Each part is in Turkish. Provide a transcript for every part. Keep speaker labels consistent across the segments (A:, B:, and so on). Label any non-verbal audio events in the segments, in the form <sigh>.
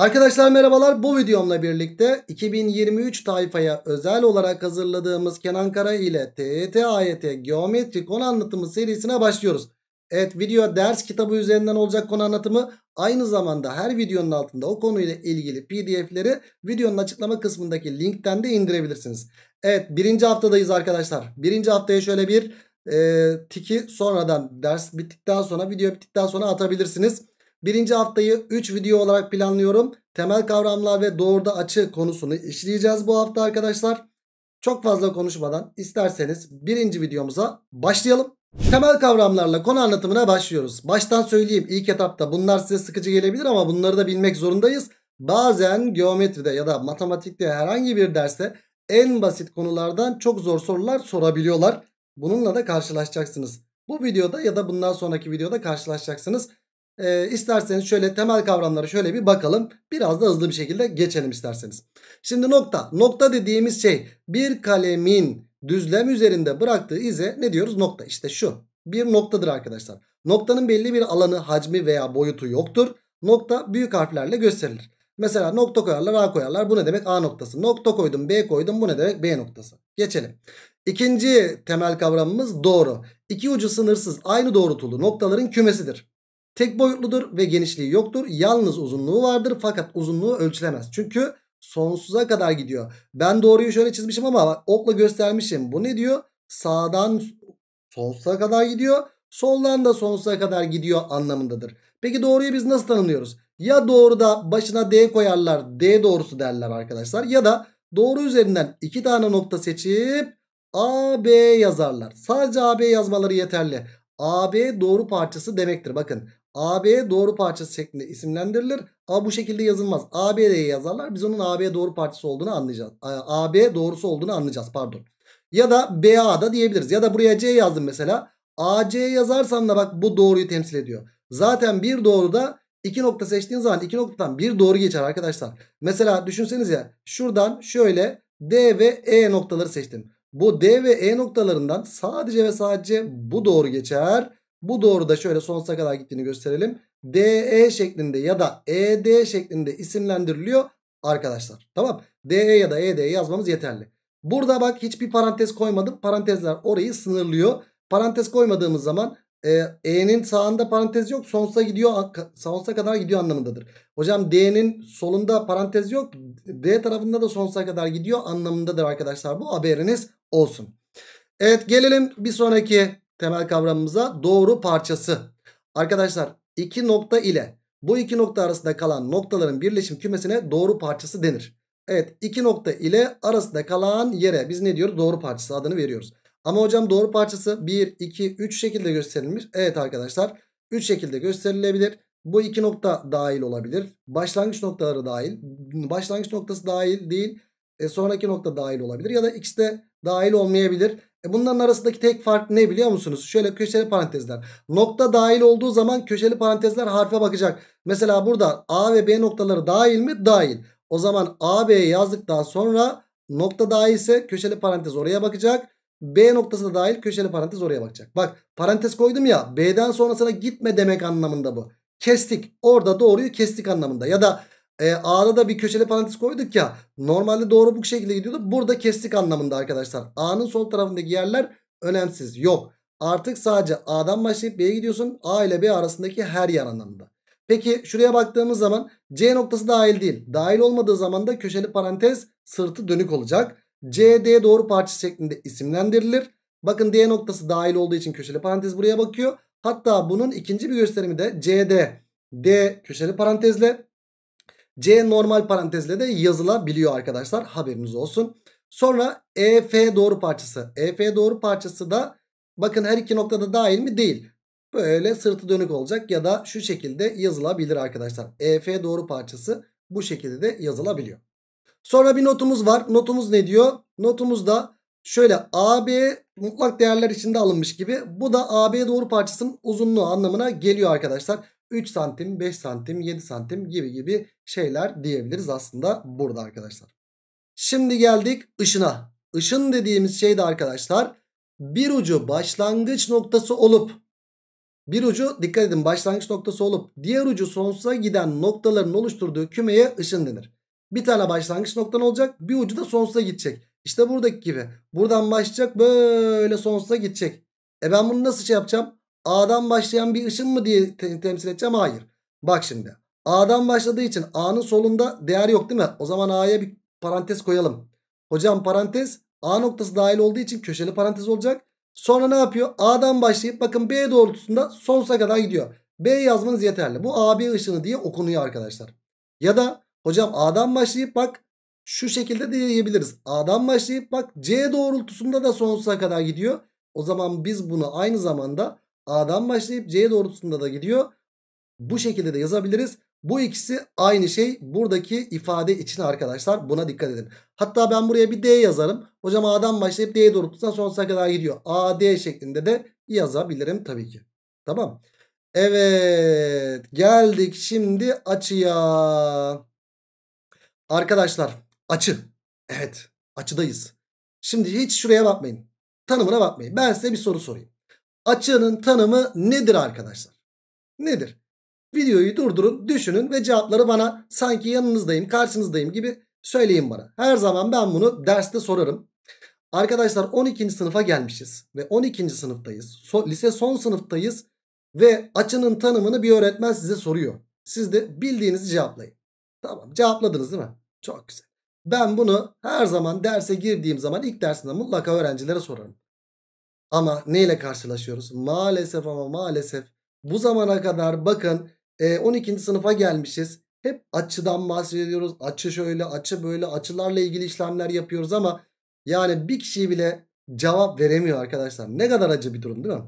A: Arkadaşlar merhabalar bu videomla birlikte 2023 tayfaya özel olarak hazırladığımız Kenan Kara ile TET AYT Geometri konu anlatımı serisine başlıyoruz. Evet video ders kitabı üzerinden olacak konu anlatımı aynı zamanda her videonun altında o konuyla ilgili pdf'leri videonun açıklama kısmındaki linkten de indirebilirsiniz. Evet birinci haftadayız arkadaşlar birinci haftaya şöyle bir e, tiki sonradan ders bittikten sonra video bittikten sonra atabilirsiniz. Birinci haftayı 3 video olarak planlıyorum. Temel kavramlar ve doğruda açı konusunu işleyeceğiz bu hafta arkadaşlar. Çok fazla konuşmadan isterseniz birinci videomuza başlayalım. Temel kavramlarla konu anlatımına başlıyoruz. Baştan söyleyeyim ilk etapta bunlar size sıkıcı gelebilir ama bunları da bilmek zorundayız. Bazen geometride ya da matematikte herhangi bir derste en basit konulardan çok zor sorular sorabiliyorlar. Bununla da karşılaşacaksınız. Bu videoda ya da bundan sonraki videoda karşılaşacaksınız. E, isterseniz şöyle temel kavramlara şöyle bir bakalım. Biraz da hızlı bir şekilde geçelim isterseniz. Şimdi nokta. Nokta dediğimiz şey bir kalemin düzlem üzerinde bıraktığı ize ne diyoruz? Nokta. İşte şu. Bir noktadır arkadaşlar. Noktanın belli bir alanı, hacmi veya boyutu yoktur. Nokta büyük harflerle gösterilir. Mesela nokta koyarlar A koyarlar. Bu ne demek? A noktası. Nokta koydum B koydum. Bu ne demek? B noktası. Geçelim. İkinci temel kavramımız doğru. İki ucu sınırsız aynı doğrultulu noktaların kümesidir. Tek boyutludur ve genişliği yoktur. Yalnız uzunluğu vardır fakat uzunluğu ölçülemez. Çünkü sonsuza kadar gidiyor. Ben doğruyu şöyle çizmişim ama bak, okla göstermişim. Bu ne diyor? Sağdan sonsuza kadar gidiyor. Soldan da sonsuza kadar gidiyor anlamındadır. Peki doğruyu biz nasıl tanımlıyoruz? Ya doğruda başına D koyarlar. D doğrusu derler arkadaşlar. Ya da doğru üzerinden iki tane nokta seçip A B yazarlar. Sadece A B yazmaları yeterli. AB doğru parçası demektir. Bakın AB doğru parçası şeklinde isimlendirilir. Ama bu şekilde yazılmaz. AB diye yazarlar. Biz onun AB doğru parçası olduğunu anlayacağız. AB doğrusu olduğunu anlayacağız pardon. Ya da BA da diyebiliriz. Ya da buraya C yazdım mesela. AC yazarsam da bak bu doğruyu temsil ediyor. Zaten bir doğruda iki nokta seçtiğin zaman iki noktadan bir doğru geçer arkadaşlar. Mesela düşünseniz ya şuradan şöyle D ve E noktaları seçtim. Bu D ve E noktalarından sadece ve sadece bu doğru geçer. Bu doğruda şöyle sonsuza kadar gittiğini gösterelim. DE şeklinde ya da ED şeklinde isimlendiriliyor arkadaşlar. Tamam. DE ya da ED yazmamız yeterli. Burada bak hiçbir parantez koymadım. Parantezler orayı sınırlıyor. Parantez koymadığımız zaman e, E'nin sağında parantez yok. Sonsuza gidiyor. Sonsuza kadar gidiyor anlamındadır. Hocam D'nin solunda parantez yok. D tarafında da sonsuza kadar gidiyor anlamındadır arkadaşlar. Bu haberiniz olsun. Evet gelelim bir sonraki temel kavramımıza doğru parçası. Arkadaşlar iki nokta ile bu iki nokta arasında kalan noktaların birleşim kümesine doğru parçası denir. Evet iki nokta ile arasında kalan yere biz ne diyoruz? Doğru parçası adını veriyoruz. Ama hocam doğru parçası 1, 2, 3 şekilde gösterilmiş. Evet arkadaşlar 3 şekilde gösterilebilir. Bu iki nokta dahil olabilir. Başlangıç noktaları dahil. Başlangıç noktası dahil değil. E, sonraki nokta dahil olabilir. Ya da ikisi de dahil olmayabilir. E bunların arasındaki tek fark ne biliyor musunuz? Şöyle köşeli parantezler. Nokta dahil olduğu zaman köşeli parantezler harfe bakacak. Mesela burada A ve B noktaları dahil mi? Dahil. O zaman A, B yazdıktan sonra nokta dahilse köşeli parantez oraya bakacak. B noktası da dahil köşeli parantez oraya bakacak. Bak parantez koydum ya B'den sonrasına gitme demek anlamında bu. Kestik. Orada doğruyu kestik anlamında. Ya da e, A'da da bir köşeli parantez koyduk ya. Normalde doğru bu şekilde gidiyordu. Burada kestik anlamında arkadaşlar. A'nın sol tarafındaki yerler önemsiz. Yok. Artık sadece A'dan başlayıp B'ye gidiyorsun. A ile B arasındaki her yer anlamında. Peki şuraya baktığımız zaman C noktası dahil değil. Dahil olmadığı zaman da köşeli parantez sırtı dönük olacak. C, doğru parça şeklinde isimlendirilir. Bakın D noktası dahil olduğu için köşeli parantez buraya bakıyor. Hatta bunun ikinci bir gösterimi de CD. D köşeli parantezle C normal parantezle de yazılabiliyor arkadaşlar haberiniz olsun. Sonra EF doğru parçası. EF doğru parçası da bakın her iki noktada dahil mi? Değil. Böyle sırtı dönük olacak ya da şu şekilde yazılabilir arkadaşlar. EF doğru parçası bu şekilde de yazılabiliyor. Sonra bir notumuz var. Notumuz ne diyor? Notumuz da şöyle AB mutlak değerler içinde alınmış gibi. Bu da AB doğru parçasının uzunluğu anlamına geliyor arkadaşlar. 3 santim, 5 santim, 7 santim gibi gibi şeyler diyebiliriz aslında burada arkadaşlar. Şimdi geldik ışına. Işın dediğimiz şey de arkadaşlar bir ucu başlangıç noktası olup bir ucu dikkat edin başlangıç noktası olup diğer ucu sonsuza giden noktaların oluşturduğu kümeye ışın denir. Bir tane başlangıç noktan olacak bir ucu da sonsuza gidecek. İşte buradaki gibi buradan başlayacak böyle sonsuza gidecek. E ben bunu nasıl şey yapacağım? A'dan başlayan bir ışın mı diye te temsil edeceğim? Hayır. Bak şimdi. A'dan başladığı için A'nın solunda değer yok değil mi? O zaman A'ya bir parantez koyalım. Hocam parantez A noktası dahil olduğu için köşeli parantez olacak. Sonra ne yapıyor? A'dan başlayıp bakın B doğrultusunda sonsuza kadar gidiyor. B yazmanız yeterli. Bu AB ışını diye okunuyor arkadaşlar. Ya da hocam A'dan başlayıp bak şu şekilde de diyebiliriz. A'dan başlayıp bak C doğrultusunda da sonsuza kadar gidiyor. O zaman biz bunu aynı zamanda A'dan başlayıp C doğrultusunda da gidiyor. Bu şekilde de yazabiliriz. Bu ikisi aynı şey buradaki ifade için arkadaşlar buna dikkat edin. Hatta ben buraya bir D yazarım. Hocam A'dan başlayıp D doğrultusuna sonsuza kadar gidiyor. A, D şeklinde de yazabilirim tabii ki. Tamam. Evet geldik şimdi açıya. Arkadaşlar açı. Evet açıdayız. Şimdi hiç şuraya bakmayın. Tanımına bakmayın. Ben size bir soru sorayım açığının tanımı nedir arkadaşlar? Nedir? Videoyu durdurun, düşünün ve cevapları bana sanki yanınızdayım, karşınızdayım gibi söyleyin bana. Her zaman ben bunu derste sorarım. Arkadaşlar 12. sınıfa gelmişiz ve 12. sınıftayız. So lise son sınıftayız ve açının tanımını bir öğretmen size soruyor. Siz de bildiğinizi cevaplayın. Tamam cevapladınız değil mi? Çok güzel. Ben bunu her zaman derse girdiğim zaman ilk dersinde mutlaka öğrencilere sorarım. Ama neyle karşılaşıyoruz? Maalesef ama maalesef bu zamana kadar bakın 12. E, sınıfa gelmişiz. Hep açıdan bahsediyoruz. Açı şöyle, açı böyle, açılarla ilgili işlemler yapıyoruz ama yani bir kişi bile cevap veremiyor arkadaşlar. Ne kadar acı bir durum değil mi?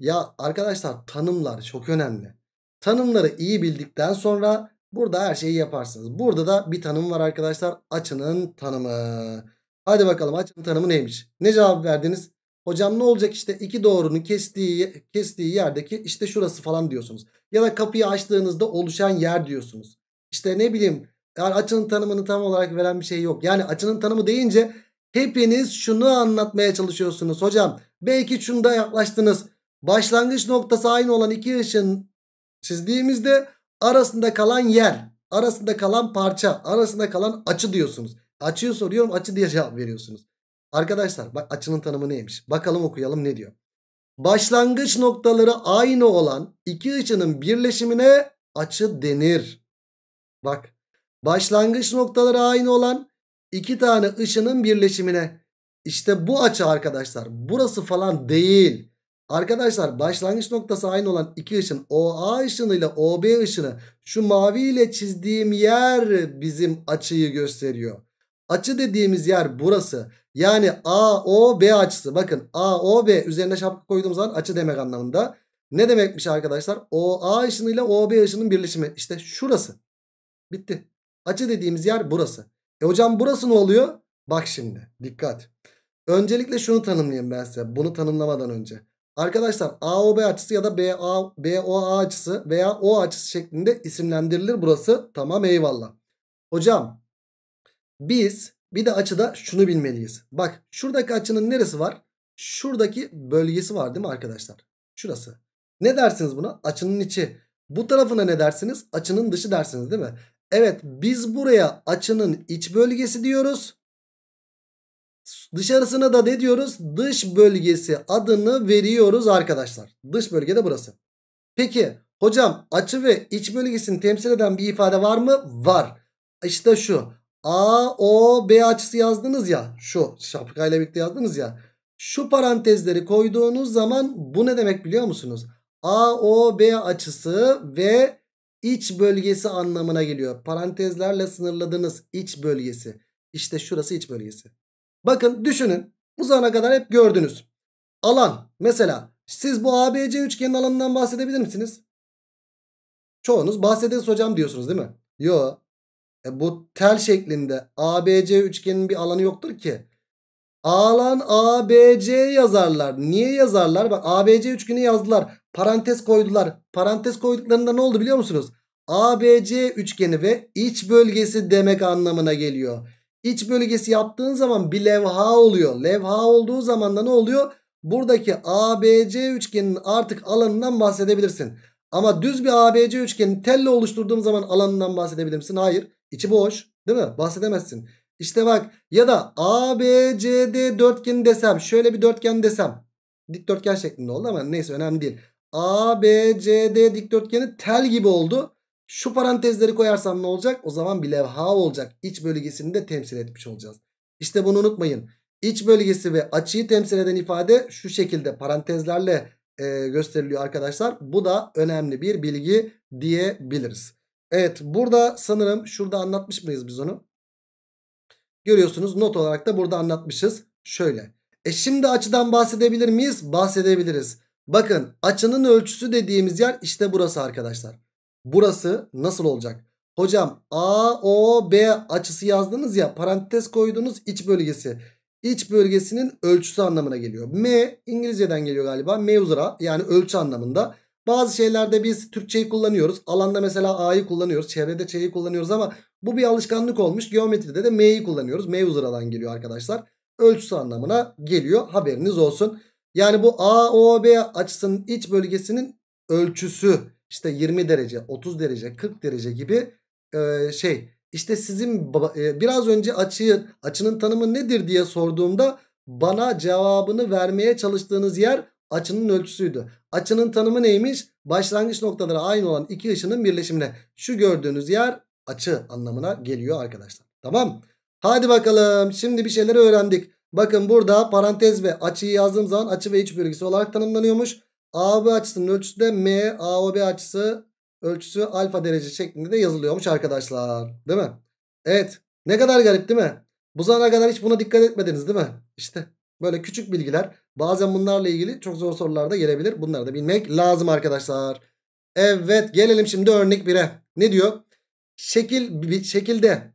A: Ya arkadaşlar tanımlar çok önemli. Tanımları iyi bildikten sonra burada her şeyi yaparsınız. Burada da bir tanım var arkadaşlar. Açının tanımı. Hadi bakalım açının tanımı neymiş? Ne cevap verdiniz? Hocam ne olacak işte iki doğrunun kestiği kestiği yerdeki işte şurası falan diyorsunuz. Ya da kapıyı açtığınızda oluşan yer diyorsunuz. İşte ne bileyim yani açının tanımını tam olarak veren bir şey yok. Yani açının tanımı deyince hepiniz şunu anlatmaya çalışıyorsunuz. Hocam belki şunda yaklaştınız. Başlangıç noktası aynı olan iki ışın çizdiğimizde arasında kalan yer, arasında kalan parça, arasında kalan açı diyorsunuz. Açıyı soruyorum açı diye cevap veriyorsunuz. Arkadaşlar bak açının tanımı neymiş? Bakalım okuyalım ne diyor. Başlangıç noktaları aynı olan iki açının birleşimine açı denir. Bak başlangıç noktaları aynı olan iki tane ışının birleşimine. İşte bu açı arkadaşlar burası falan değil. Arkadaşlar başlangıç noktası aynı olan iki ışın OA ışını ile OB ışını şu mavi ile çizdiğim yer bizim açıyı gösteriyor. Açı dediğimiz yer burası. Yani AOB açısı. Bakın AOB üzerine şapka koyduğum zaman açı demek anlamında. Ne demekmiş arkadaşlar? OA ışınıyla OB ışının birleşimi. İşte şurası. Bitti. Açı dediğimiz yer burası. E hocam burası ne oluyor? Bak şimdi dikkat. Öncelikle şunu tanımlayayım ben size. Bunu tanımlamadan önce. Arkadaşlar AOB açısı ya da BA, BOA açısı veya O açısı şeklinde isimlendirilir burası. Tamam eyvallah. Hocam biz bir de açıda şunu bilmeliyiz. Bak şuradaki açının neresi var? Şuradaki bölgesi var değil mi arkadaşlar? Şurası. Ne dersiniz buna? Açının içi. Bu tarafına ne dersiniz? Açının dışı dersiniz değil mi? Evet biz buraya açının iç bölgesi diyoruz. Dışarısına da ne diyoruz? Dış bölgesi adını veriyoruz arkadaşlar. Dış bölge de burası. Peki hocam açı ve iç bölgesini temsil eden bir ifade var mı? Var. İşte şu. A, O, B açısı yazdınız ya. Şu şapkayla birlikte yazdınız ya. Şu parantezleri koyduğunuz zaman bu ne demek biliyor musunuz? A, O, B açısı ve iç bölgesi anlamına geliyor. Parantezlerle sınırladığınız iç bölgesi. İşte şurası iç bölgesi. Bakın düşünün. Bu zamana kadar hep gördünüz. Alan. Mesela siz bu ABC üçgenin alanından bahsedebilir misiniz? Çoğunuz bahsederiz hocam diyorsunuz değil mi? Yo. E bu tel şeklinde ABC üçgenin bir alanı yoktur ki. Alan ABC yazarlar. Niye yazarlar? Bak ABC üçgeni yazdılar. Parantez koydular. Parantez koyduklarında ne oldu biliyor musunuz? ABC üçgeni ve iç bölgesi demek anlamına geliyor. İç bölgesi yaptığın zaman bir levha oluyor. Levha olduğu zaman da ne oluyor? Buradaki ABC üçgeninin artık alanından bahsedebilirsin. Ama düz bir ABC üçgeni telle oluşturduğum zaman alanından bahsedebilir misin? Hayır. İçi boş değil mi? Bahsedemezsin. İşte bak ya da ABCD dörtgeni desem şöyle bir dörtgen desem dikdörtgen şeklinde oldu ama neyse önemli değil. ABCD dikdörtgeni tel gibi oldu. Şu parantezleri koyarsam ne olacak? O zaman bir levha olacak. İç bölgesini de temsil etmiş olacağız. İşte bunu unutmayın. İç bölgesi ve açıyı temsil eden ifade şu şekilde parantezlerle e, gösteriliyor arkadaşlar. Bu da önemli bir bilgi diyebiliriz. Evet burada sanırım şurada anlatmış mıyız biz onu? Görüyorsunuz not olarak da burada anlatmışız. Şöyle. E şimdi açıdan bahsedebilir miyiz? Bahsedebiliriz. Bakın açının ölçüsü dediğimiz yer işte burası arkadaşlar. Burası nasıl olacak? Hocam AOB açısı yazdınız ya parantez koydunuz iç bölgesi. İç bölgesinin ölçüsü anlamına geliyor. M İngilizceden geliyor galiba. Meuzura yani ölçü anlamında. Bazı şeylerde biz Türkçeyi kullanıyoruz. Alanda mesela A'yı kullanıyoruz. Çevrede Ç'yi kullanıyoruz ama bu bir alışkanlık olmuş. Geometride de M'yi kullanıyoruz. M uzuradan geliyor arkadaşlar. Ölçüsü anlamına geliyor. Haberiniz olsun. Yani bu AOB açısının iç bölgesinin ölçüsü işte 20 derece, 30 derece, 40 derece gibi e, şey. İşte sizin e, biraz önce açıyı, açının tanımı nedir diye sorduğumda bana cevabını vermeye çalıştığınız yer açının ölçüsüydü. Açının tanımı neymiş? Başlangıç noktaları aynı olan iki ışının birleşimine. Şu gördüğünüz yer açı anlamına geliyor arkadaşlar. Tamam. Hadi bakalım. Şimdi bir şeyler öğrendik. Bakın burada parantez ve açıyı yazdığım zaman açı ve iç bölgesi olarak tanımlanıyormuş. AB açısının ölçüsü de M, AOB açısı ölçüsü alfa derece şeklinde de yazılıyormuş arkadaşlar. Değil mi? Evet. Ne kadar garip değil mi? Bu zamana kadar hiç buna dikkat etmediniz değil mi? İşte. Böyle küçük bilgiler bazen bunlarla ilgili çok zor sorular da gelebilir. Bunları da bilmek lazım arkadaşlar. Evet gelelim şimdi örnek 1'e. Ne diyor? Şekil bir şekilde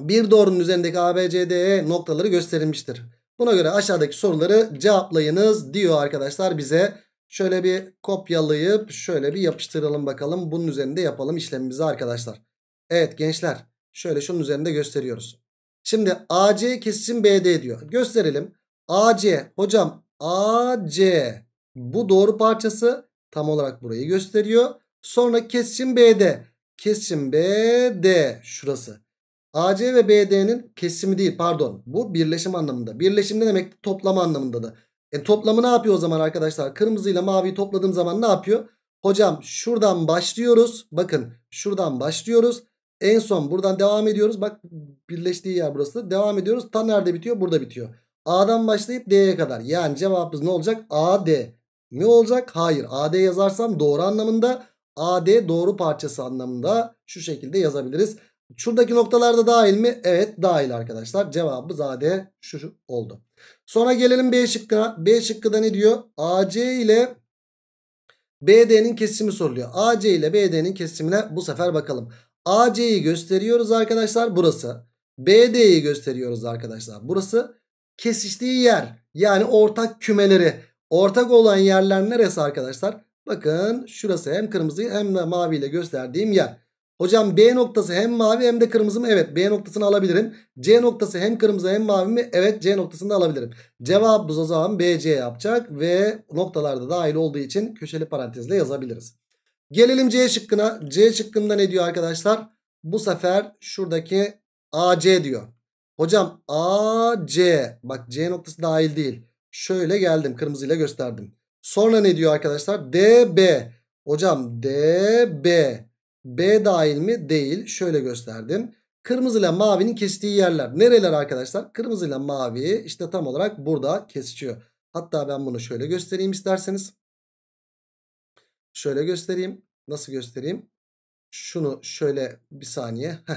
A: bir doğrunun üzerindeki ABCDE noktaları gösterilmiştir. Buna göre aşağıdaki soruları cevaplayınız diyor arkadaşlar bize. Şöyle bir kopyalayıp şöyle bir yapıştıralım bakalım. Bunun üzerinde yapalım işlemimizi arkadaşlar. Evet gençler şöyle şunun üzerinde gösteriyoruz. Şimdi AC kesişim BD diyor. Gösterelim. AC hocam AC bu doğru parçası tam olarak burayı gösteriyor. Sonra kesişim BD. Kesişim BD şurası. AC ve BD'nin kesimi değil pardon. Bu birleşim anlamında. Birleşim ne demek? Toplama anlamında da. E toplamı ne yapıyor o zaman arkadaşlar? Kırmızıyla maviyi topladığım zaman ne yapıyor? Hocam şuradan başlıyoruz. Bakın şuradan başlıyoruz. En son buradan devam ediyoruz. Bak birleştiği yer burası. Devam ediyoruz. Ta nerede bitiyor? Burada bitiyor. A'dan başlayıp D'ye kadar. Yani cevabımız ne olacak? AD mi olacak? Hayır. AD yazarsam doğru anlamında. AD doğru parçası anlamında şu şekilde yazabiliriz. Şuradaki noktalar da dahil mi? Evet dahil arkadaşlar. Cevabımız AD şu, şu oldu. Sonra gelelim B şıkkına. B şıkkıda ne diyor? AC ile BD'nin kesimi soruluyor. AC ile BD'nin kesimine bu sefer bakalım. AC'yi gösteriyoruz arkadaşlar burası. BD'yi gösteriyoruz arkadaşlar burası kesiştiği yer yani ortak kümeleri ortak olan yerler neresi arkadaşlar? Bakın şurası hem kırmızı hem de maviyle ile gösterdiğim yer. Hocam B noktası hem mavi hem de kırmızı mı? Evet B noktasını alabilirim. C noktası hem kırmızı hem mavi mi? Evet C noktasını da alabilirim. Cevabımız o zaman BC yapacak ve noktalarda dahil olduğu için köşeli parantezle yazabiliriz. Gelelim C şıkkına. C şıkkında ne diyor arkadaşlar? Bu sefer şuradaki AC diyor. Hocam A, C. Bak C noktası dahil değil. Şöyle geldim. Kırmızıyla gösterdim. Sonra ne diyor arkadaşlar? D, B. Hocam D, B. B dahil mi? Değil. Şöyle gösterdim. Kırmızıyla mavinin kestiği yerler. Nereler arkadaşlar? Kırmızıyla mavi işte tam olarak burada kesişiyor. Hatta ben bunu şöyle göstereyim isterseniz. Şöyle göstereyim. Nasıl göstereyim? Şunu şöyle bir saniye. Heh.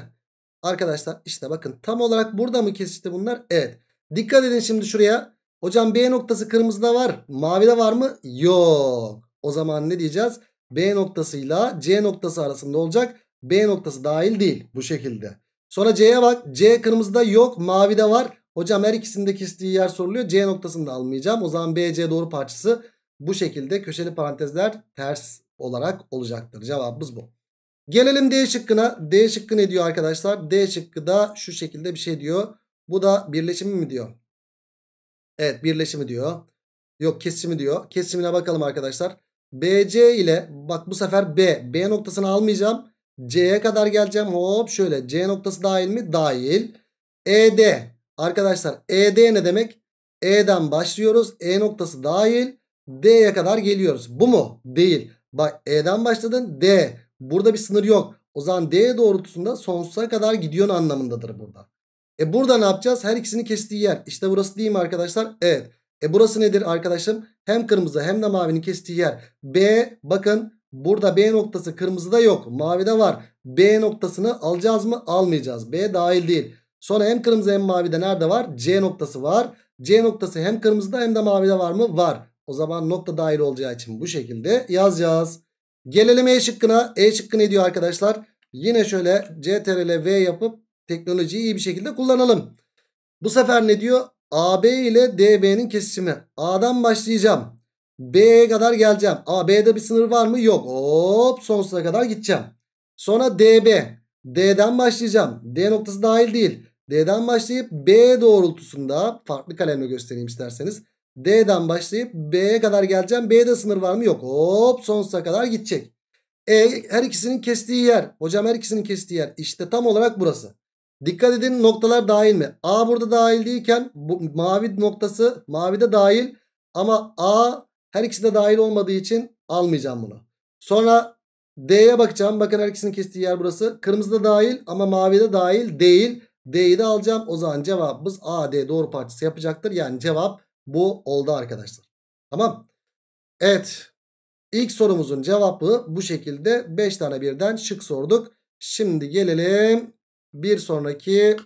A: Arkadaşlar işte bakın tam olarak burada mı kesişti bunlar? Evet. Dikkat edin şimdi şuraya. Hocam B noktası kırmızıda var. Mavide var mı? Yok. O zaman ne diyeceğiz? B noktasıyla C noktası arasında olacak. B noktası dahil değil bu şekilde. Sonra C'ye bak. C kırmızıda yok. Mavide var. Hocam her ikisinde kestiği yer soruluyor. C noktasını da almayacağım. O zaman BC doğru parçası bu şekilde köşeli parantezler ters olarak olacaktır. Cevabımız bu. Gelelim D şıkkına. D şıkkı ne diyor arkadaşlar? D şıkkı da şu şekilde bir şey diyor. Bu da birleşimi mi diyor? Evet birleşimi diyor. Yok kesimi diyor. Kesimine bakalım arkadaşlar. BC ile bak bu sefer B. B noktasını almayacağım. C'ye kadar geleceğim. Hop şöyle. C noktası dahil mi? Dahil. ED. Arkadaşlar ED ne demek? E'den başlıyoruz. E noktası dahil. D'ye kadar geliyoruz. Bu mu? Değil. Bak E'den başladın. D. Burada bir sınır yok. O zaman D doğrultusunda sonsuza kadar gidiyor anlamındadır burada. E burada ne yapacağız? Her ikisini kestiği yer. İşte burası değil mi arkadaşlar? Evet. E burası nedir arkadaşım? Hem kırmızı hem de mavinin kestiği yer. B bakın burada B noktası kırmızıda yok. Mavide var. B noktasını alacağız mı? Almayacağız. B dahil değil. Sonra hem kırmızı hem mavide nerede var? C noktası var. C noktası hem kırmızıda hem de mavide var mı? Var. O zaman nokta dahil olacağı için bu şekilde yazacağız. Gelelim E şıkkına. E şıkkı ne diyor arkadaşlar? Yine şöyle CTRL V yapıp teknolojiyi iyi bir şekilde kullanalım. Bu sefer ne diyor? AB ile DB'nin kesişimi. A'dan başlayacağım. B'ye kadar geleceğim. B'de bir sınır var mı? Yok. Hop sonsuza kadar gideceğim. Sonra DB. D'den başlayacağım. D noktası dahil değil. D'den başlayıp B doğrultusunda farklı kalemle göstereyim isterseniz. D'den başlayıp B'ye kadar geleceğim. B'de sınır var mı? Yok. Hop sonsuza kadar gidecek. E her ikisinin kestiği yer. Hocam her ikisinin kestiği yer. İşte tam olarak burası. Dikkat edin noktalar dahil mi? A burada dahil değilken bu mavi noktası mavi de dahil. Ama A her ikisi de dahil olmadığı için almayacağım bunu. Sonra D'ye bakacağım. Bakın her ikisinin kestiği yer burası. Kırmızı da dahil ama mavi de dahil değil. D'yi de alacağım. O zaman cevabımız A, D doğru parçası yapacaktır. Yani cevap bu oldu arkadaşlar. Tamam. Evet. İlk sorumuzun cevabı bu şekilde 5 tane birden şık sorduk. Şimdi gelelim bir sonraki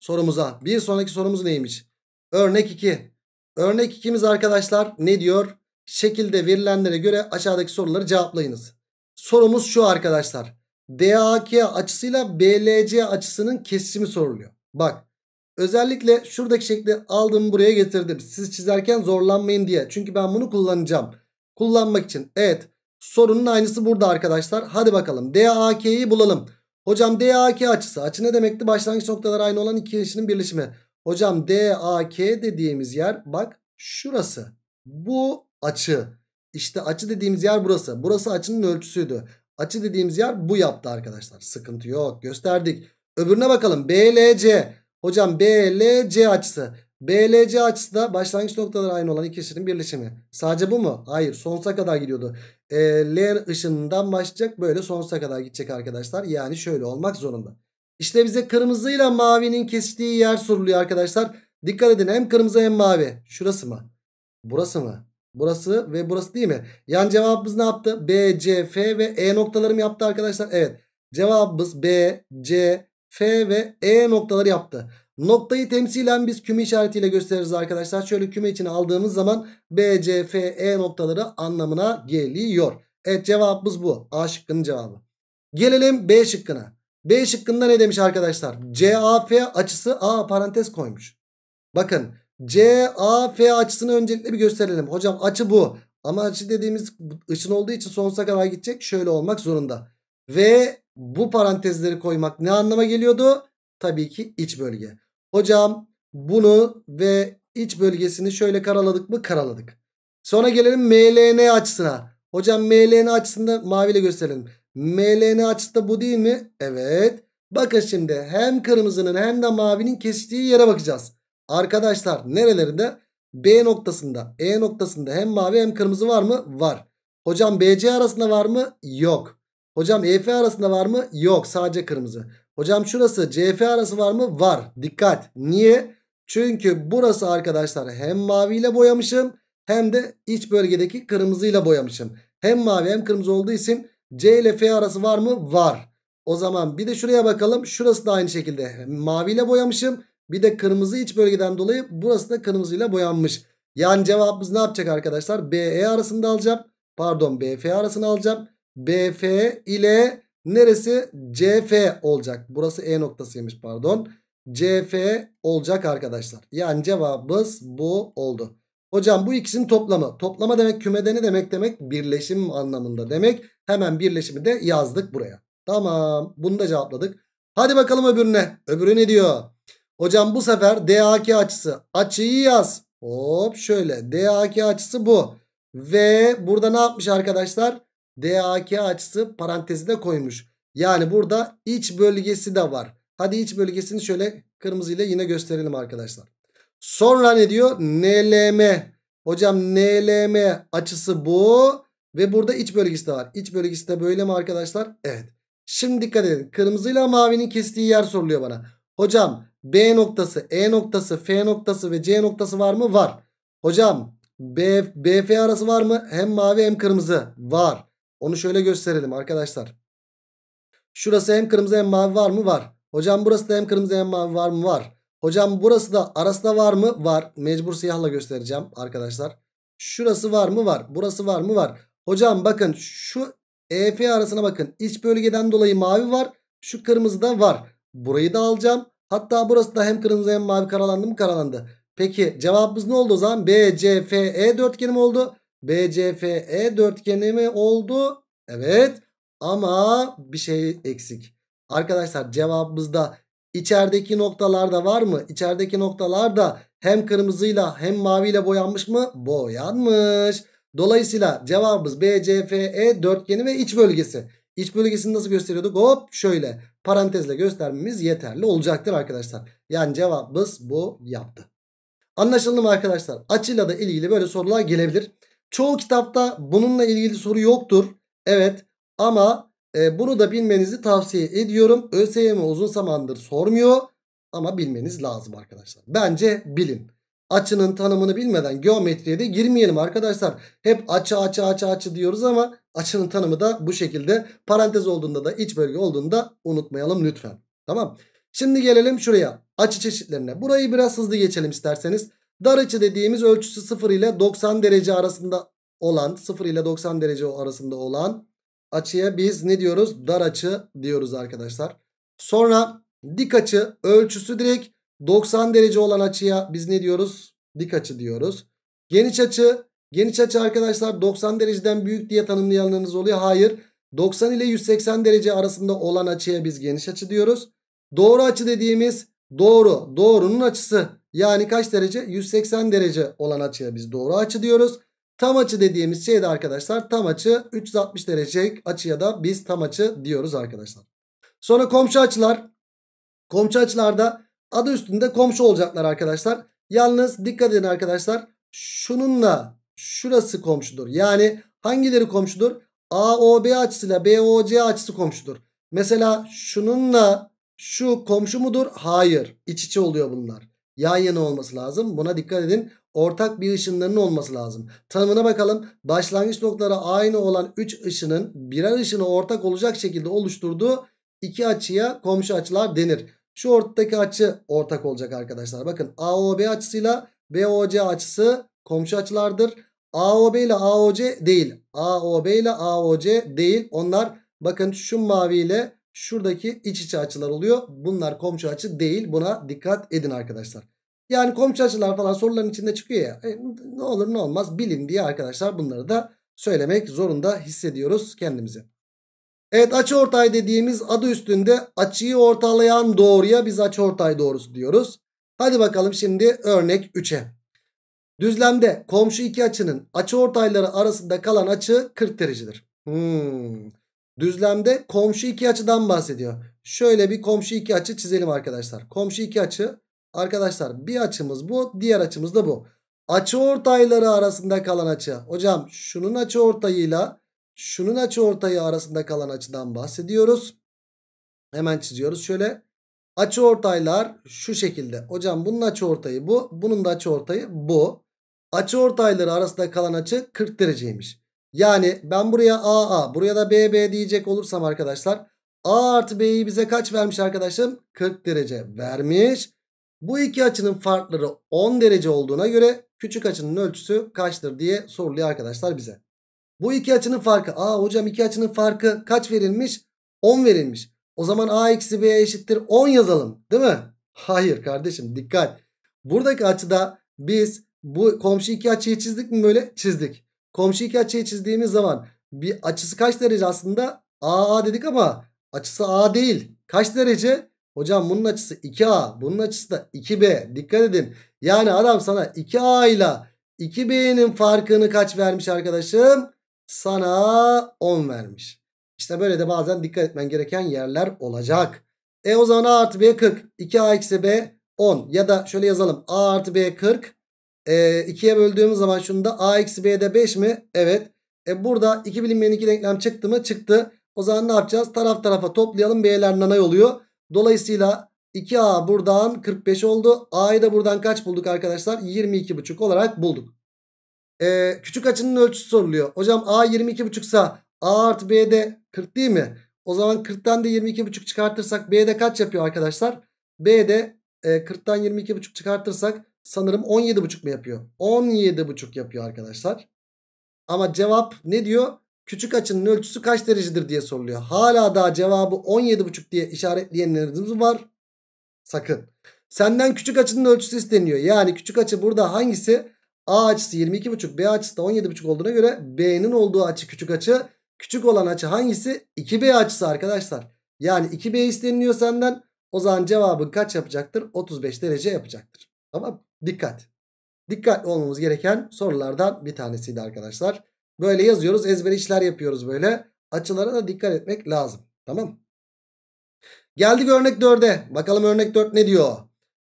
A: sorumuza. Bir sonraki sorumuz neymiş? Örnek 2. Örnek 2'miz arkadaşlar ne diyor? Şekilde verilenlere göre aşağıdaki soruları cevaplayınız. Sorumuz şu arkadaşlar. DAK açısıyla BLC açısının kesimi soruluyor. Bak Özellikle şuradaki şekli aldım buraya getirdim. Siz çizerken zorlanmayın diye. Çünkü ben bunu kullanacağım. Kullanmak için. Evet. Sorunun aynısı burada arkadaşlar. Hadi bakalım. DAK'yi bulalım. Hocam DAK açısı. Açı ne demekti? Başlangıç noktaları aynı olan iki açının birleşimi. Hocam DAK dediğimiz yer bak şurası. Bu açı. İşte açı dediğimiz yer burası. Burası açının ölçüsüydü. Açı dediğimiz yer bu yaptı arkadaşlar. Sıkıntı yok. Gösterdik. Öbürüne bakalım. BLC. Hocam BLC açısı. BLC açısı da başlangıç noktaları aynı olan iki ışının birleşimi. Sadece bu mu? Hayır. Sonsuza kadar gidiyordu. E, L ışınından başlayacak böyle sonsuza kadar gidecek arkadaşlar. Yani şöyle olmak zorunda. İşte bize kırmızıyla mavinin kesiştiği yer soruluyor arkadaşlar. Dikkat edin hem kırmızı hem mavi. Şurası mı? Burası mı? Burası ve burası değil mi? Yani cevabımız ne yaptı? B, C, F ve E noktalarım yaptı arkadaşlar. Evet. Cevabımız B, C, F ve E noktaları yaptı. Noktayı temsilen biz küme işaretiyle gösteririz arkadaşlar. Şöyle küme içine aldığımız zaman B, C, F, E noktaları anlamına geliyor. Evet cevabımız bu. A şıkkının cevabı. Gelelim B şıkkına. B şıkkında ne demiş arkadaşlar? CAF açısı A parantez koymuş. Bakın CAF açısını öncelikle bir gösterelim. Hocam açı bu. Ama açı dediğimiz ışın olduğu için sonsuza kadar gidecek. Şöyle olmak zorunda. Ve bu parantezleri koymak ne anlama geliyordu? Tabii ki iç bölge. Hocam bunu ve iç bölgesini şöyle karaladık mı? Karaladık. Sonra gelelim MLN açısına. Hocam MLN açısında maviyle gösterelim. MLN açısı da bu değil mi? Evet. Bakın şimdi hem kırmızının hem de mavinin kesiştiği yere bakacağız. Arkadaşlar nerelerinde? B noktasında, E noktasında hem mavi hem kırmızı var mı? Var. Hocam BC arasında var mı? Yok. Hocam EF arasında var mı? Yok sadece kırmızı. Hocam şurası CF arası var mı? Var. Dikkat. Niye? Çünkü burası arkadaşlar hem maviyle boyamışım hem de iç bölgedeki kırmızıyla boyamışım. Hem mavi hem kırmızı olduğu için C ile F arası var mı? Var. O zaman bir de şuraya bakalım. Şurası da aynı şekilde maviyle boyamışım. Bir de kırmızı iç bölgeden dolayı burası da kırmızıyla boyanmış. Yani cevabımız ne yapacak arkadaşlar? BE arasında alacağım. Pardon BF arasını alacağım. BF ile neresi? CF olacak. Burası E noktasıymış pardon. CF olacak arkadaşlar. Yani cevabımız bu oldu. Hocam bu ikisinin toplamı. Toplama demek kümede ne demek demek? Birleşim anlamında demek. Hemen birleşimi de yazdık buraya. Tamam bunu da cevapladık. Hadi bakalım öbürüne. Öbürü ne diyor? Hocam bu sefer DAK açısı. Açıyı yaz. Hop şöyle. DAK açısı bu. Ve burada ne yapmış arkadaşlar? DAK açısı parantezine koymuş. Yani burada iç bölgesi de var. Hadi iç bölgesini şöyle kırmızıyla yine gösterelim arkadaşlar. Sonra ne diyor? NLM. Hocam NLM açısı bu. Ve burada iç bölgesi de var. İç bölgesi de böyle mi arkadaşlar? Evet. Şimdi dikkat edin. Kırmızıyla mavinin kestiği yer soruluyor bana. Hocam B noktası, E noktası, F noktası ve C noktası var mı? Var. Hocam B, BF arası var mı? Hem mavi hem kırmızı. Var. Onu şöyle gösterelim arkadaşlar. Şurası hem kırmızı hem mavi var mı? Var. Hocam burası da hem kırmızı hem mavi var mı? Var. Hocam burası da arasında var mı? Var. Mecbur siyahla göstereceğim arkadaşlar. Şurası var mı? Var. Burası var mı? Var. Hocam bakın şu EF arasına bakın. İç bölgeden dolayı mavi var. Şu kırmızı da var. Burayı da alacağım. Hatta burası da hem kırmızı hem mavi karalandı mı karalandı. Peki cevabımız ne oldu o zaman? B, C, F, E dörtgenim oldu. BCFE dörtgeni mi oldu? Evet ama bir şey eksik. Arkadaşlar cevabımızda içerideki noktalar da var mı? İçerideki noktalar da hem kırmızıyla hem maviyle boyanmış mı? Boyanmış. Dolayısıyla cevabımız BCFE dörtgeni ve iç bölgesi. İç bölgesini nasıl gösteriyorduk? Hop şöyle parantezle göstermemiz yeterli olacaktır arkadaşlar. Yani cevabımız bu yaptı. Anlaşıldı mı arkadaşlar? Açıyla da ilgili böyle sorular gelebilir. Çoğu kitapta bununla ilgili soru yoktur. Evet ama e, bunu da bilmenizi tavsiye ediyorum. ÖSYM uzun zamandır sormuyor ama bilmeniz lazım arkadaşlar. Bence bilin. Açının tanımını bilmeden geometriye de girmeyelim arkadaşlar. Hep açı açı açı açı diyoruz ama açının tanımı da bu şekilde. Parantez olduğunda da iç bölge olduğunda unutmayalım lütfen. Tamam. Şimdi gelelim şuraya. Açı çeşitlerine. Burayı biraz hızlı geçelim isterseniz. Dar açı dediğimiz ölçüsü 0 ile 90 derece arasında olan 0 ile 90 derece arasında olan açıya biz ne diyoruz? Dar açı diyoruz arkadaşlar. Sonra dik açı ölçüsü direkt 90 derece olan açıya biz ne diyoruz? Dik açı diyoruz. Geniş açı geniş açı arkadaşlar 90 dereceden büyük diye tanımlayanlarınız oluyor. Hayır 90 ile 180 derece arasında olan açıya biz geniş açı diyoruz. Doğru açı dediğimiz doğru doğrunun açısı yani kaç derece? 180 derece olan açıya biz doğru açı diyoruz. Tam açı dediğimiz şey de arkadaşlar tam açı 360 derece açıya da biz tam açı diyoruz arkadaşlar. Sonra komşu açılar. Komşu açılarda adı üstünde komşu olacaklar arkadaşlar. Yalnız dikkat edin arkadaşlar. Şununla şurası komşudur. Yani hangileri komşudur? AOB açısıyla BOC açısı komşudur. Mesela şununla şu komşu mudur? Hayır. İç içe oluyor bunlar yan yana olması lazım. Buna dikkat edin. Ortak bir ışınlarının olması lazım. Tanımına bakalım. Başlangıç noktaları aynı olan 3 ışının birer ışını ortak olacak şekilde oluşturduğu iki açıya komşu açılar denir. Şu ortadaki açı ortak olacak arkadaşlar. Bakın AOB açısıyla BOC açısı komşu açılardır. AOB ile AOC değil. AOB ile AOC değil. Onlar bakın şu mavi ile Şuradaki iç içe açılar oluyor. Bunlar komşu açı değil. Buna dikkat edin arkadaşlar. Yani komşu açılar falan soruların içinde çıkıyor ya. E, ne olur ne olmaz bilin diye arkadaşlar bunları da söylemek zorunda hissediyoruz kendimizi. Evet açı ortay dediğimiz adı üstünde açıyı ortalayan doğruya biz açı ortay doğrusu diyoruz. Hadi bakalım şimdi örnek 3'e. Düzlemde komşu iki açının açı ortayları arasında kalan açı 40 derecedir. Hmm. Düzlemde komşu iki açıdan bahsediyor. Şöyle bir komşu iki açı çizelim arkadaşlar. Komşu iki açı arkadaşlar bir açımız bu diğer açımız da bu. Açı ortayları arasında kalan açı. Hocam şunun açı ortayıyla şunun açı ortayı arasında kalan açıdan bahsediyoruz. Hemen çiziyoruz şöyle. Açı ortaylar şu şekilde. Hocam bunun açı ortayı bu. Bunun da açı ortayı bu. Açı ortayları arasında kalan açı 40 dereceymiş. Yani ben buraya AA buraya da BB diyecek olursam arkadaşlar A artı B'yi bize kaç vermiş arkadaşım? 40 derece vermiş. Bu iki açının farkları 10 derece olduğuna göre küçük açının ölçüsü kaçtır diye soruluyor arkadaşlar bize. Bu iki açının farkı. Aa hocam iki açının farkı kaç verilmiş? 10 verilmiş. O zaman A eksi B eşittir 10 yazalım değil mi? Hayır kardeşim dikkat. Buradaki açıda biz bu komşu iki açıyı çizdik mi böyle? Çizdik. Komşu iki açıyı çizdiğimiz zaman bir açısı kaç derece aslında? AA dedik ama açısı A değil. Kaç derece? Hocam bunun açısı 2A. Bunun açısı da 2B. Dikkat edin. Yani adam sana 2A ile 2B'nin farkını kaç vermiş arkadaşım? Sana 10 vermiş. İşte böyle de bazen dikkat etmen gereken yerler olacak. E o zaman A artı B 40. 2A eksi B 10. Ya da şöyle yazalım. A artı B 40. E, ee, 2'ye böldüğümüz zaman şunu da a eksi b'de 5 mi? Evet. E, burada 2 bilinmeyen 2 denklem çıktı mı? Çıktı. O zaman ne yapacağız? Taraf tarafa toplayalım. B'ler nanay oluyor. Dolayısıyla 2a buradan 45 oldu. a'yı da buradan kaç bulduk arkadaşlar? 22,5 olarak bulduk. E, küçük açının ölçüsü soruluyor. Hocam a 22,5 sa a artı b'de 40 değil mi? O zaman 40'tan da 22,5 çıkartırsak B'de kaç yapıyor arkadaşlar? B'de e, 40'tan 22,5 çıkartırsak sanırım 17,5 mu yapıyor? 17,5 yapıyor arkadaşlar. Ama cevap ne diyor? Küçük açının ölçüsü kaç derecedir diye soruluyor. Hala daha cevabı 17,5 diye işaretleyenlerimiz var. Sakın. Senden küçük açının ölçüsü isteniyor. Yani küçük açı burada hangisi? A açısı 22,5 B açısı da 17,5 olduğuna göre B'nin olduğu açı küçük açı. Küçük olan açı hangisi? 2B açısı arkadaşlar. Yani 2B isteniliyor senden. O zaman cevabın kaç yapacaktır? 35 derece yapacaktır. Tamam Dikkat. Dikkat olmamız gereken sorulardan bir tanesiydi arkadaşlar. Böyle yazıyoruz ezber işler yapıyoruz böyle. Açılara da dikkat etmek lazım. Tamam Geldik örnek 4'e. Bakalım örnek 4 ne diyor?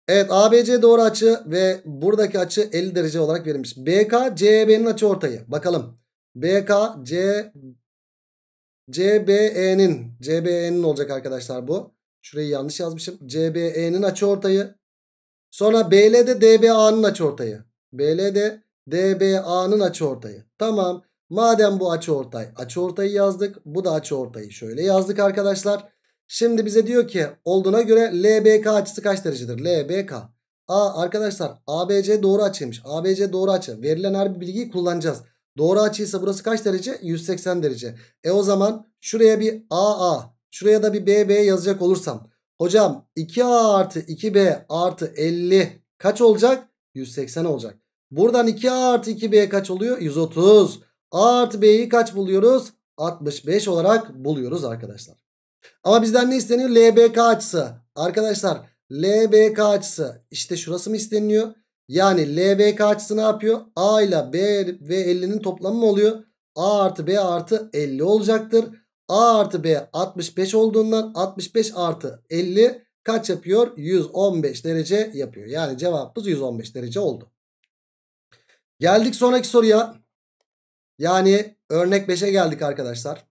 A: Evet ABC doğru açı ve buradaki açı 50 derece olarak verilmiş. BK CB'nin açı ortayı. Bakalım. BK C CBE'nin CBE'nin olacak arkadaşlar bu. Şurayı yanlış yazmışım. CBE'nin açı ortayı Sonra BL'de DBA'nın açıortayı. BL'de DBA'nın açıortayı. Tamam. Madem bu açıortay, açıortayı yazdık. Bu da açıortayı şöyle yazdık arkadaşlar. Şimdi bize diyor ki olduğuna göre LBK açısı kaç derecedir? LBK. A arkadaşlar ABC doğru açıymış. ABC doğru açı. Verilen her bir bilgiyi kullanacağız. Doğru açıysa burası kaç derece? 180 derece. E o zaman şuraya bir AA, şuraya da bir BB yazacak olursam Hocam 2A artı 2B artı 50 kaç olacak? 180 olacak. Buradan 2A artı 2B kaç oluyor? 130. A artı B'yi kaç buluyoruz? 65 olarak buluyoruz arkadaşlar. Ama bizden ne isteniyor? LBK açısı. Arkadaşlar LBK açısı işte şurası mı isteniyor? Yani LBK açısı ne yapıyor? A ile B ve 50'nin toplamı mı oluyor? A artı B artı 50 olacaktır. A artı B 65 olduğundan 65 artı 50 kaç yapıyor? 115 derece yapıyor. Yani cevabımız 115 derece oldu. Geldik sonraki soruya. Yani örnek 5'e geldik arkadaşlar.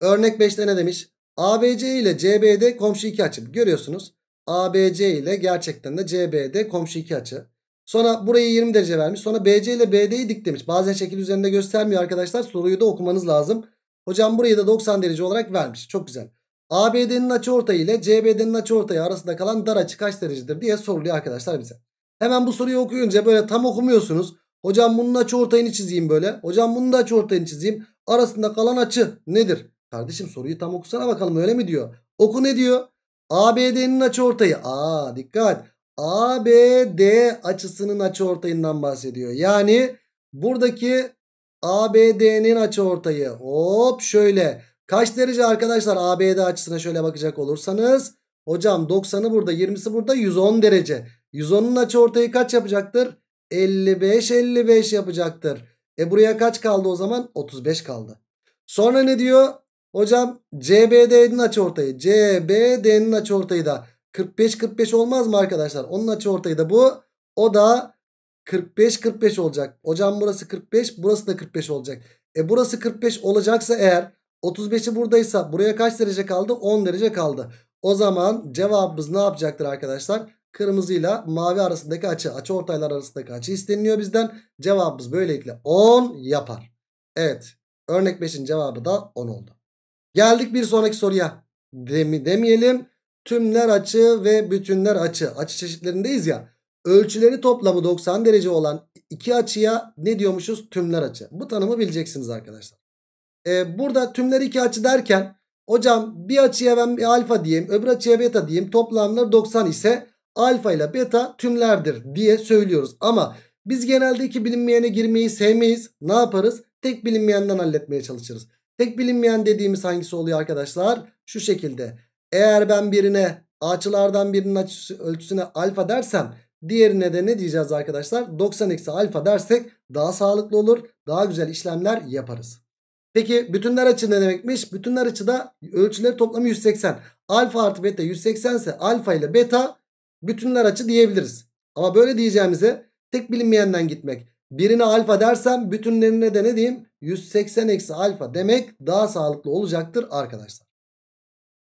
A: Örnek 5'te ne demiş? ABC ile CBD komşu iki açı. Görüyorsunuz. ABC ile gerçekten de CBD komşu iki açı. Sonra burayı 20 derece vermiş. Sonra BC ile BD'yi dik demiş. Bazen şekil üzerinde göstermiyor arkadaşlar. Soruyu da okumanız lazım. Hocam burayı da 90 derece olarak vermiş. Çok güzel. ABD'nin açıortayı ile CBD'nin açıortayı arasında kalan dar açı kaç derecedir diye soruluyor arkadaşlar bize. Hemen bu soruyu okuyunca böyle tam okumuyorsunuz. Hocam bunun açıortayını çizeyim böyle. Hocam bunun da açıortayını çizeyim. Arasında kalan açı nedir? Kardeşim soruyu tam okusana bakalım öyle mi diyor? Oku ne diyor? ABD'nin açıortayı. Aa dikkat. ABD açısının açıortayından bahsediyor. Yani buradaki ABD'nin açı ortayı hop şöyle. Kaç derece arkadaşlar ABD açısına şöyle bakacak olursanız. Hocam 90'ı burada 20'si burada 110 derece. 110'un açı ortayı kaç yapacaktır? 55 55 yapacaktır. E buraya kaç kaldı o zaman? 35 kaldı. Sonra ne diyor? Hocam CBD'nin açıortayı. CBD'nin açıortayı da 45 45 olmaz mı arkadaşlar? Onun açıortayı da bu. O da 45 45 olacak. Hocam burası 45 burası da 45 olacak. E burası 45 olacaksa eğer 35'i buradaysa buraya kaç derece kaldı? 10 derece kaldı. O zaman cevabımız ne yapacaktır arkadaşlar? Kırmızıyla mavi arasındaki açı, açı ortaylar arasındaki açı isteniliyor bizden. Cevabımız böylelikle 10 yapar. Evet. Örnek 5'in cevabı da 10 oldu. Geldik bir sonraki soruya. Demi demeyelim. Tümler açı ve bütünler açı. Açı çeşitlerindeyiz ya. Ölçüleri toplamı 90 derece olan iki açıya ne diyormuşuz? Tümler açı. Bu tanımı bileceksiniz arkadaşlar. Ee, burada tümler iki açı derken hocam bir açıya ben bir alfa diyeyim öbür açıya beta diyeyim toplamları 90 ise alfa ile beta tümlerdir diye söylüyoruz. Ama biz genelde iki bilinmeyene girmeyi sevmeyiz. Ne yaparız? Tek bilinmeyenden halletmeye çalışırız. Tek bilinmeyen dediğimiz hangisi oluyor arkadaşlar? Şu şekilde. Eğer ben birine açılardan birinin açısı ölçüsüne alfa dersem Diğerine de ne diyeceğiz arkadaşlar? 90 eksi alfa dersek daha sağlıklı olur. Daha güzel işlemler yaparız. Peki bütünler açı ne demekmiş? Bütünler açı da ölçüleri toplamı 180. Alfa artı beta 180 ise alfa ile beta bütünler açı diyebiliriz. Ama böyle diyeceğimize tek bilinmeyenden gitmek. Birine alfa dersem bütünlerine de ne diyeyim? 180 eksi alfa demek daha sağlıklı olacaktır arkadaşlar.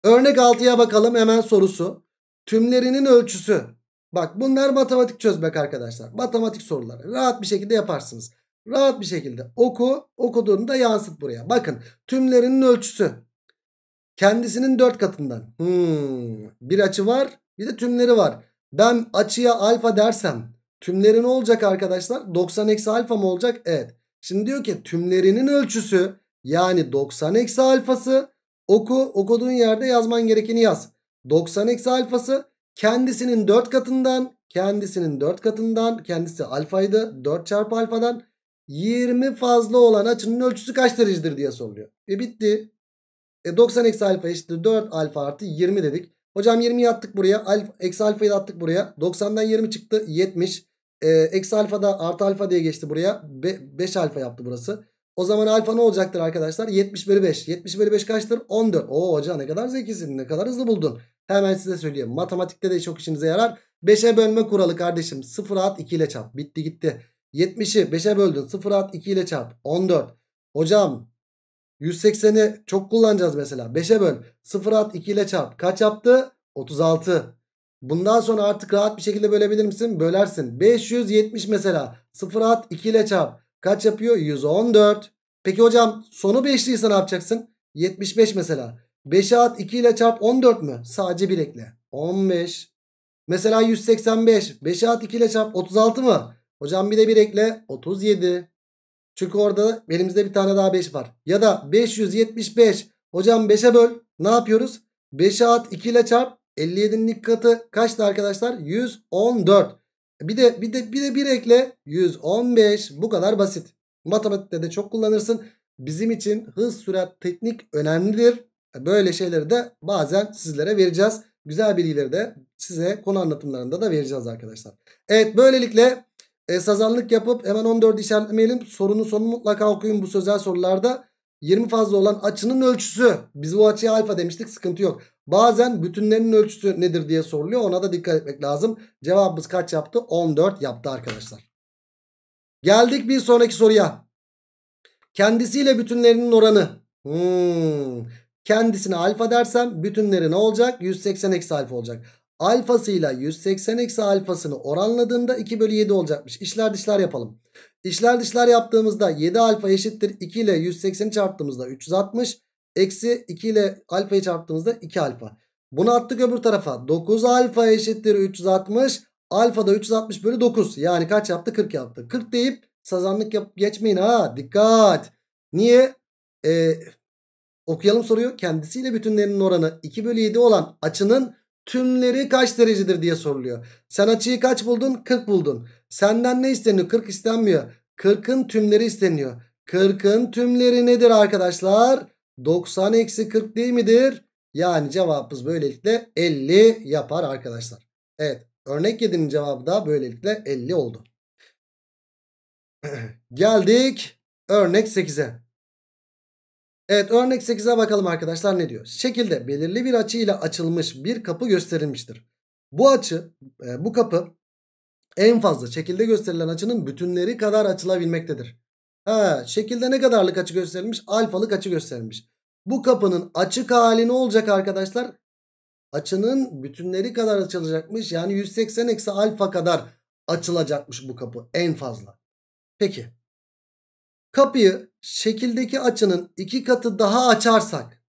A: Örnek 6'ya bakalım hemen sorusu. Tümlerinin ölçüsü Bak bunlar matematik çözmek arkadaşlar. Matematik soruları. Rahat bir şekilde yaparsınız. Rahat bir şekilde oku. Okuduğunu yansıt buraya. Bakın tümlerinin ölçüsü. Kendisinin dört katından. Hmm, bir açı var bir de tümleri var. Ben açıya alfa dersem tümleri ne olacak arkadaşlar? 90 eksi alfa mı olacak? Evet. Şimdi diyor ki tümlerinin ölçüsü yani 90 eksi alfası oku okuduğun yerde yazman gerekeni yaz. 90 eksi alfası kendisinin 4 katından kendisinin 4 katından kendisi alfaydı 4 çarpı alfadan 20 fazla olan açının ölçüsü kaç derecedir diye soruluyor. E bitti. E 90 eksi alfa eşittir 4 alfa artı 20 dedik. Hocam 20'yi attık buraya. Alfa, eksi alfayı da attık buraya. 90'dan 20 çıktı 70. E, eksi alfa da artı alfa diye geçti buraya. Be, 5 alfa yaptı burası. O zaman alfa ne olacaktır arkadaşlar? 70 bölü 5. 70 bölü 5 kaçtır? 14. Oo hoca ne kadar zekisin ne kadar hızlı buldun. Hemen size söyleyeyim. Matematikte de çok işinize yarar. 5'e bölme kuralı kardeşim. 0 at 2 ile çarp. Bitti gitti. 70'i 5'e böldün. 0 at 2 ile çarp. 14. Hocam 180'i çok kullanacağız mesela. 5'e böl. 0 at 2 ile çarp. Kaç yaptı? 36. Bundan sonra artık rahat bir şekilde bölebilir misin? Bölersin. 570 mesela. 0 at 2 ile çarp. Kaç yapıyor? 114. Peki hocam sonu 5'liyse ne yapacaksın? 75 mesela. 5 at 2 ile çarp 14 mü? Sadece 1 ekle. 15. Mesela 185. 5 at 2 ile çarp 36 mı? Hocam bir de 1 ekle 37. Çünkü orada elimizde bir tane daha 5 var. Ya da 575. Hocam 5'e böl. Ne yapıyoruz? 5 at 2 ile çarp. 57'nin katı kaçtı arkadaşlar? 114. Bir de bir de bir de bir ekle 115. Bu kadar basit. Matematikte de çok kullanırsın. Bizim için hız, sürat, teknik önemlidir. E, böyle şeyleri de bazen sizlere vereceğiz. Güzel bilgileri de size konu anlatımlarında da vereceğiz arkadaşlar. Evet böylelikle e, sazanlık yapıp hemen 14 işaretlemeyelim. Sorunun sonunu mutlaka okuyun bu sözel sorularda. 20 fazla olan açının ölçüsü. Biz bu açıya alfa demiştik sıkıntı yok. Bazen bütünlerinin ölçüsü nedir diye soruluyor. Ona da dikkat etmek lazım. Cevabımız kaç yaptı? 14 yaptı arkadaşlar. Geldik bir sonraki soruya. Kendisiyle bütünlerinin oranı. Hmm. Kendisine alfa dersem bütünleri ne olacak? 180 eksi alfa olacak. Alfasıyla 180 eksi alfasını oranladığında 2 bölü 7 olacakmış. İşler dışlar yapalım. İşler dışlar yaptığımızda 7 alfa eşittir. 2 ile 180'i çarptığımızda 360. Eksi 2 ile alfayı çarptığımızda 2 alfa. Bunu attık öbür tarafa. 9 alfa eşittir 360. Alfa da 360 bölü 9. Yani kaç yaptı? 40 yaptı. 40 deyip sazanlık yap geçmeyin ha. Dikkat. Niye? Ee, Okuyalım soruyu. Kendisiyle bütünlerinin oranı 2 bölü 7 olan açının tümleri kaç derecedir diye soruluyor. Sen açıyı kaç buldun? 40 buldun. Senden ne isteniyor? 40 istenmiyor. 40'ın tümleri isteniyor. 40'ın tümleri nedir arkadaşlar? 90 eksi 40 değil midir? Yani cevabımız böylelikle 50 yapar arkadaşlar. Evet örnek 7'nin cevabı da böylelikle 50 oldu. <clears throat> Geldik örnek 8'e. Evet örnek 8'e bakalım arkadaşlar ne diyor? Şekilde belirli bir açı ile açılmış bir kapı gösterilmiştir. Bu açı e, bu kapı en fazla şekilde gösterilen açının bütünleri kadar açılabilmektedir. Ha, şekilde ne kadarlık açı gösterilmiş? Alfalık açı gösterilmiş. Bu kapının açık hali ne olacak arkadaşlar? Açının bütünleri kadar açılacakmış. Yani 180 eksi alfa kadar açılacakmış bu kapı en fazla. Peki kapıyı şekildeki açının iki katı daha açarsak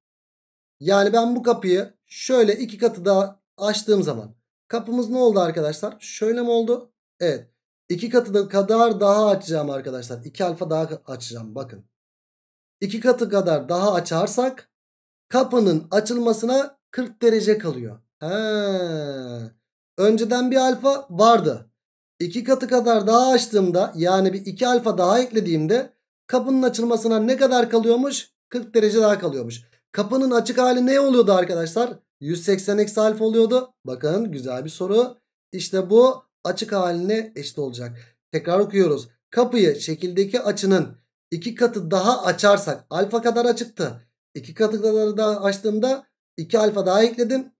A: yani ben bu kapıyı şöyle iki katı daha açtığım zaman kapımız ne oldu arkadaşlar? Şöyle mi oldu? Evet. İki katı kadar daha açacağım arkadaşlar. İki alfa daha açacağım bakın. İki katı kadar daha açarsak kapının açılmasına 40 derece kalıyor. He. Önceden bir alfa vardı. İki katı kadar daha açtığımda yani bir iki alfa daha eklediğimde Kapının açılmasına ne kadar kalıyormuş? 40 derece daha kalıyormuş. Kapının açık hali ne oluyordu arkadaşlar? 180 eksi alfa oluyordu. Bakın güzel bir soru. İşte bu açık haline eşit olacak. Tekrar okuyoruz. Kapıyı şekildeki açının iki katı daha açarsak alfa kadar açıktı. İki katı kadar daha açtığımda iki alfa daha ekledim.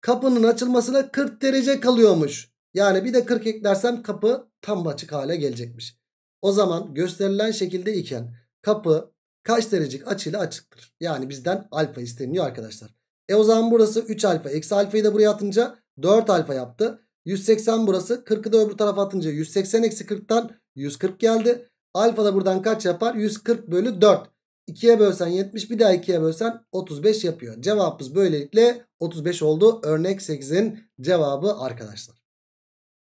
A: Kapının açılmasına 40 derece kalıyormuş. Yani bir de 40 eklersem kapı tam açık hale gelecekmiş. O zaman gösterilen şekilde iken kapı kaç derecelik açıyla açıktır? Yani bizden alfa isteniliyor arkadaşlar. E o zaman burası 3 alfa. Eksi alfayı da buraya atınca 4 alfa yaptı. 180 burası. 40'ı da öbür tarafa atınca 180 eksi 40'tan 140 geldi. Alfa da buradan kaç yapar? 140 bölü 4. 2'ye bölsen 70 bir daha 2'ye bölsen 35 yapıyor. Cevabımız böylelikle 35 oldu. Örnek 8'in cevabı arkadaşlar.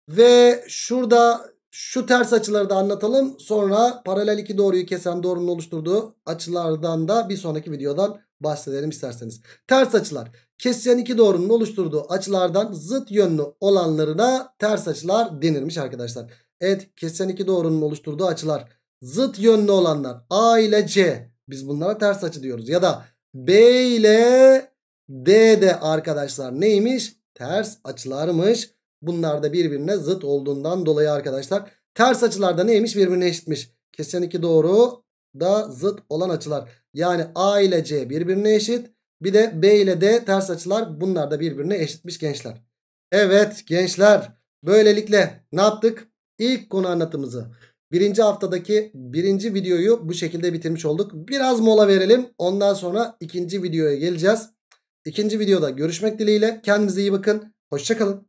A: Ve şurada şu ters açıları da anlatalım. Sonra paralel iki doğruyu kesen doğrunun oluşturduğu açılardan da bir sonraki videodan bahsedelim isterseniz. Ters açılar. Kesişen iki doğrunun oluşturduğu açılardan zıt yönlü olanlarına ters açılar denirmiş arkadaşlar. Evet kesişen iki doğrunun oluşturduğu açılar zıt yönlü olanlar A ile C. Biz bunlara ters açı diyoruz. Ya da B ile D de arkadaşlar neymiş? Ters açılarmış. Bunlar da birbirine zıt olduğundan dolayı arkadaşlar. Ters açılarda neymiş birbirine eşitmiş. Kesen 2 doğru da zıt olan açılar. Yani A ile C birbirine eşit. Bir de B ile D ters açılar. Bunlar da birbirine eşitmiş gençler. Evet gençler böylelikle ne yaptık? İlk konu anlatımızı birinci haftadaki birinci videoyu bu şekilde bitirmiş olduk. Biraz mola verelim ondan sonra ikinci videoya geleceğiz. İkinci videoda görüşmek dileğiyle kendinize iyi bakın. Hoşçakalın.